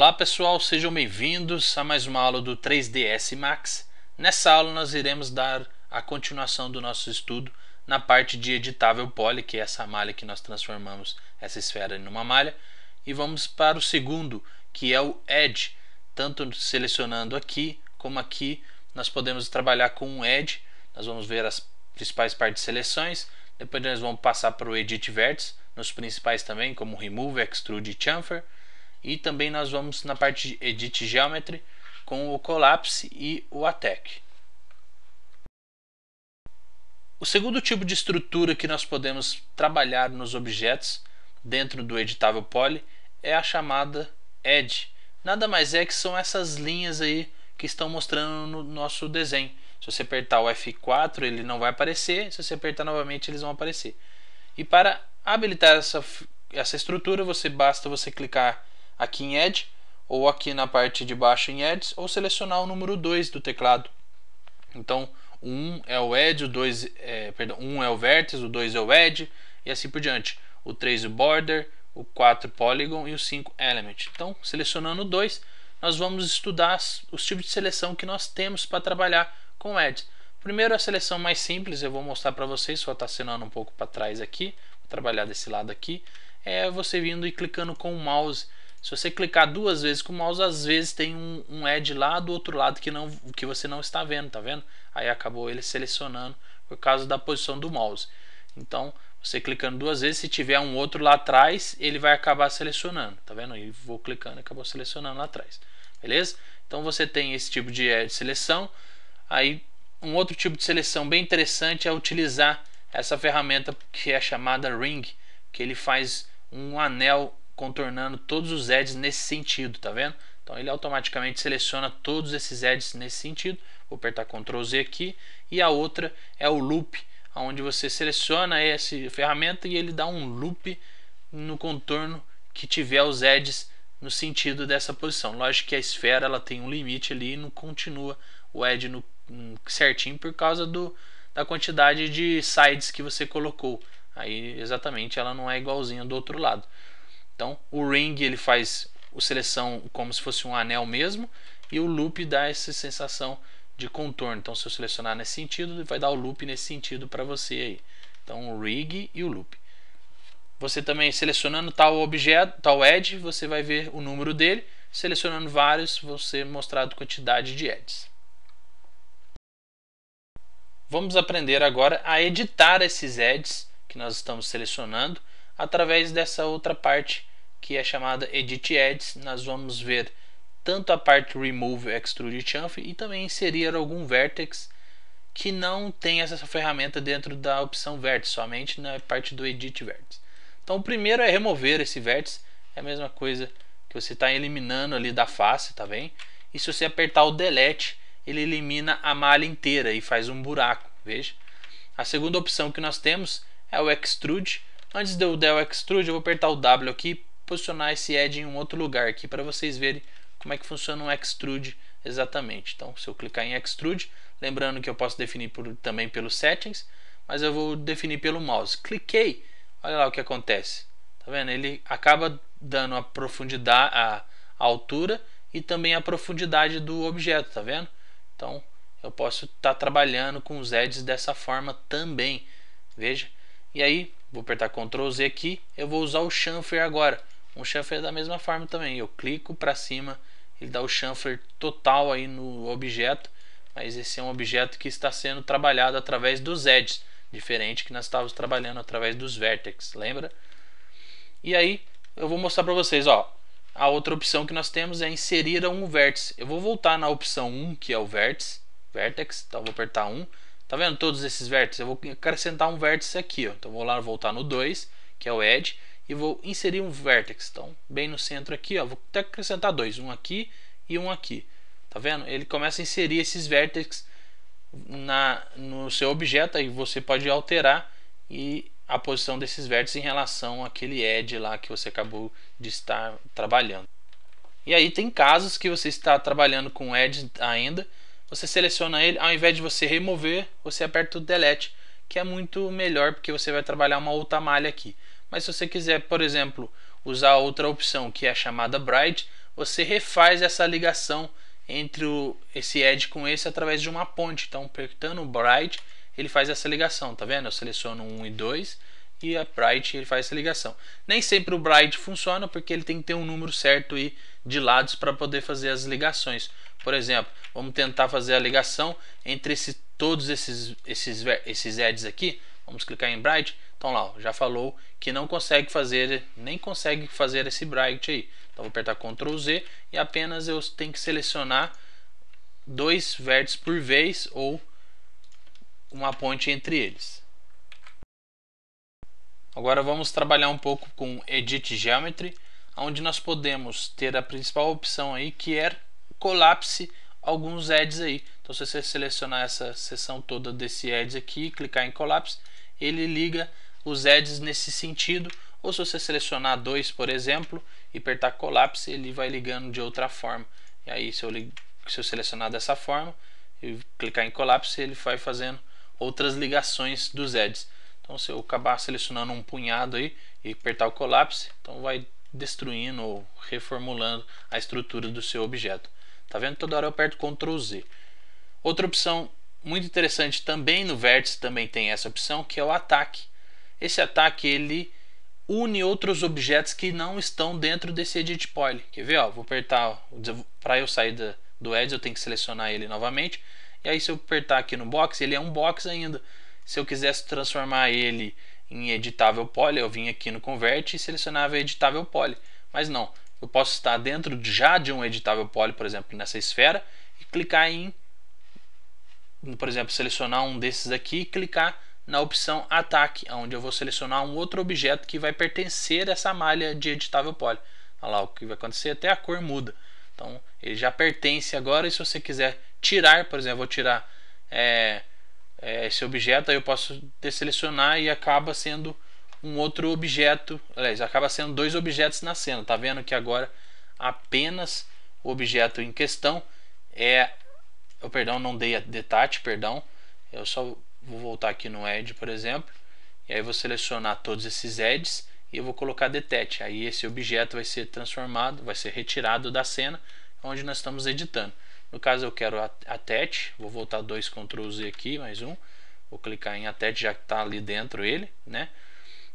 Olá pessoal, sejam bem-vindos a mais uma aula do 3ds Max. Nessa aula nós iremos dar a continuação do nosso estudo na parte de editável poly, que é essa malha que nós transformamos essa esfera em uma malha, e vamos para o segundo, que é o edge. Tanto selecionando aqui como aqui, nós podemos trabalhar com um edge. Nós vamos ver as principais partes de seleções, depois nós vamos passar para o edit vértice, nos principais também, como remove, extrude e chamfer e também nós vamos na parte de Edit Geometry com o Collapse e o Attack. O segundo tipo de estrutura que nós podemos trabalhar nos objetos dentro do editável poly é a chamada edge. Nada mais é que são essas linhas aí que estão mostrando no nosso desenho. Se você apertar o F4, ele não vai aparecer, se você apertar novamente, eles vão aparecer. E para habilitar essa, essa estrutura, você basta você clicar aqui em Edge, ou aqui na parte de baixo em Edges, ou selecionar o número 2 do teclado. Então, o 1 é o Edge, o 2 é, perdão, 1 é o Vertex, o 2 é o Edge, e assim por diante. O 3 o Border, o 4 Polygon e o 5 Element. Então, selecionando o 2, nós vamos estudar os tipos de seleção que nós temos para trabalhar com Edge. Primeiro a seleção mais simples, eu vou mostrar para vocês, só está acenando um pouco para trás aqui, vou trabalhar desse lado aqui, é você vindo e clicando com o mouse se você clicar duas vezes com o mouse, às vezes tem um, um lá do outro lado que, não, que você não está vendo, tá vendo? Aí acabou ele selecionando por causa da posição do mouse. Então, você clicando duas vezes, se tiver um outro lá atrás, ele vai acabar selecionando, tá vendo? E vou clicando e acabou selecionando lá atrás, beleza? Então você tem esse tipo de, é, de seleção. Aí, um outro tipo de seleção bem interessante é utilizar essa ferramenta que é chamada Ring, que ele faz um anel contornando todos os edges nesse sentido, tá vendo? Então ele automaticamente seleciona todos esses edges nesse sentido. Vou apertar Ctrl Z aqui e a outra é o loop, onde você seleciona essa ferramenta e ele dá um loop no contorno que tiver os edges no sentido dessa posição. Lógico que a esfera ela tem um limite ali e não continua o edge no, hum, certinho por causa do, da quantidade de sides que você colocou. Aí exatamente ela não é igualzinha do outro lado. Então, o ring ele faz o seleção como se fosse um anel mesmo e o loop dá essa sensação de contorno. Então, se eu selecionar nesse sentido, vai dar o loop nesse sentido para você aí. Então, o rig e o loop. Você também selecionando tal objeto, tal edge, você vai ver o número dele. Selecionando vários, você mostrado quantidade de edges. Vamos aprender agora a editar esses edges que nós estamos selecionando através dessa outra parte que é chamada Edit Edits. Nós vamos ver tanto a parte Remove Extrude Chamfer e também inserir algum Vertex que não tem essa ferramenta dentro da opção Vertex, somente na parte do Edit Vertex. Então o primeiro é remover esse Vertex, é a mesma coisa que você está eliminando ali da face, tá bem? E se você apertar o Delete, ele elimina a malha inteira e faz um buraco, veja. A segunda opção que nós temos é o Extrude. Antes de eu dar o Extrude, eu vou apertar o W aqui posicionar esse Edge em um outro lugar aqui para vocês verem como é que funciona um Extrude exatamente. Então, se eu clicar em Extrude, lembrando que eu posso definir por, também pelos Settings, mas eu vou definir pelo mouse. Cliquei, olha lá o que acontece. Tá vendo? Ele acaba dando a profundidade, a, a altura e também a profundidade do objeto, tá vendo? Então, eu posso estar tá trabalhando com os edges dessa forma também. Veja. E aí, vou apertar Ctrl Z aqui, eu vou usar o chamfer agora o chanfer é da mesma forma também. Eu clico para cima, ele dá o chanfer total aí no objeto, mas esse é um objeto que está sendo trabalhado através dos edges, diferente que nós estávamos trabalhando através dos vertex, lembra? E aí eu vou mostrar para vocês, ó, a outra opção que nós temos é inserir um vértice. Eu vou voltar na opção 1, que é o vértice, vertex, então vou apertar 1. Tá vendo todos esses vértices? Eu vou acrescentar um vértice aqui, ó. Então vou lá voltar no 2, que é o edge, e vou inserir um vertex. Então, bem no centro aqui, ó, vou até acrescentar dois, um aqui e um aqui. Tá vendo? Ele começa a inserir esses vértices na, no seu objeto, aí você pode alterar e a posição desses vértices em relação àquele edge lá que você acabou de estar trabalhando. E aí tem casos que você está trabalhando com edge ainda, você seleciona ele, ao invés de você remover, você aperta o delete que é muito melhor porque você vai trabalhar uma outra malha aqui. Mas se você quiser, por exemplo, usar outra opção que é chamada Bright, você refaz essa ligação entre o, esse edge com esse através de uma ponte. Então, apertando o Bright, ele faz essa ligação, tá vendo? Eu seleciono 1 e 2 e a Bright ele faz essa ligação. Nem sempre o Bright funciona porque ele tem que ter um número certo e de lados para poder fazer as ligações. Por exemplo, vamos tentar fazer a ligação entre esse todos esses, esses, esses ads aqui, vamos clicar em Bright, então lá, ó, já falou que não consegue fazer, nem consegue fazer esse Bright aí. Então vou apertar Ctrl Z e apenas eu tenho que selecionar dois vértices por vez ou uma ponte entre eles. Agora vamos trabalhar um pouco com Edit Geometry, onde nós podemos ter a principal opção aí que é colapse alguns ads aí. Então se você selecionar essa seção toda desse ads aqui, clicar em collapse, ele liga os ads nesse sentido. Ou se você selecionar dois, por exemplo, e apertar collapse, ele vai ligando de outra forma. E aí se eu, se eu selecionar dessa forma e clicar em collapse, ele vai fazendo outras ligações dos ads. Então se eu acabar selecionando um punhado aí e apertar o collapse, então vai destruindo ou reformulando a estrutura do seu objeto. Tá vendo? Toda hora eu aperto Ctrl Z. Outra opção muito interessante também no vértice também tem essa opção, que é o ataque. Esse ataque ele une outros objetos que não estão dentro desse edit poly. Quer ver? Ó, vou apertar para eu sair da, do edge, eu tenho que selecionar ele novamente. E aí se eu apertar aqui no box, ele é um box ainda. Se eu quisesse transformar ele em editável poly, eu vim aqui no convert e selecionava editável poly. Mas não, eu posso estar dentro já de um editável poly, por exemplo, nessa esfera, e clicar em, por exemplo, selecionar um desses aqui e clicar na opção ataque, onde eu vou selecionar um outro objeto que vai pertencer a essa malha de editável poly. Olha lá, o que vai acontecer até a cor muda. Então, ele já pertence agora e se você quiser tirar, por exemplo, vou tirar é, é, esse objeto, aí eu posso deselecionar e acaba sendo um outro objeto, aliás, acaba sendo dois objetos na cena. Tá vendo que agora apenas o objeto em questão é, eu oh, perdão, não dei a detate, perdão. Eu só vou voltar aqui no edge, por exemplo, e aí vou selecionar todos esses edges e eu vou colocar detect. Aí esse objeto vai ser transformado, vai ser retirado da cena onde nós estamos editando. No caso eu quero attach, vou voltar dois Ctrl Z aqui, mais um. Vou clicar em attach, já que está ali dentro ele, né?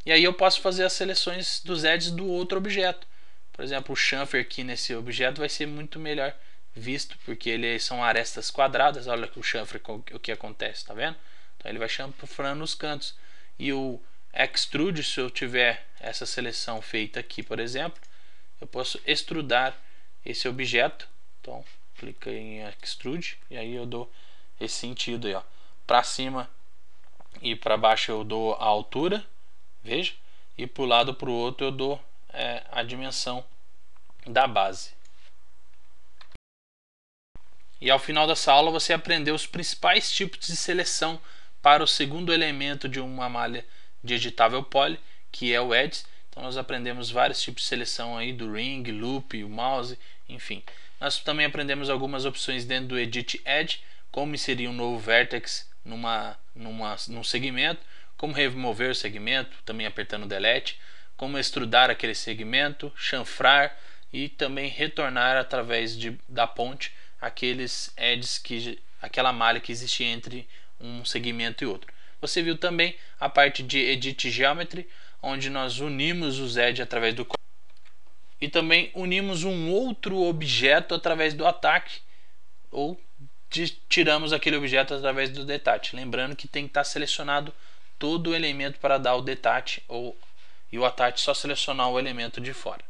E aí eu posso fazer as seleções dos edges do outro objeto. Por exemplo, o chamfer aqui nesse objeto vai ser muito melhor visto, porque ele são arestas quadradas. Olha o chamfer, o que acontece, tá vendo? Então ele vai chanfrando os cantos. E o extrude, se eu tiver essa seleção feita aqui, por exemplo, eu posso extrudar esse objeto. Então, clica em extrude e aí eu dou esse sentido aí, ó. Para cima e para baixo eu dou a altura Veja? E para o lado para o outro eu dou é, a dimensão da base. E ao final dessa aula você aprendeu os principais tipos de seleção para o segundo elemento de uma malha de editável poly, que é o edge. Então nós aprendemos vários tipos de seleção aí do ring, loop, o mouse, enfim. Nós também aprendemos algumas opções dentro do edit edge, como inserir um novo vertex numa, numa, num segmento, como remover o segmento, também apertando delete, como extrudar aquele segmento, chanfrar e também retornar através de, da ponte aqueles edges que aquela malha que existia entre um segmento e outro. Você viu também a parte de Edit Geometry, onde nós unimos os edges através do e também unimos um outro objeto através do ataque ou de, tiramos aquele objeto através do detach. Lembrando que tem que estar selecionado todo o elemento para dar o detach ou e o attach só selecionar o elemento de fora.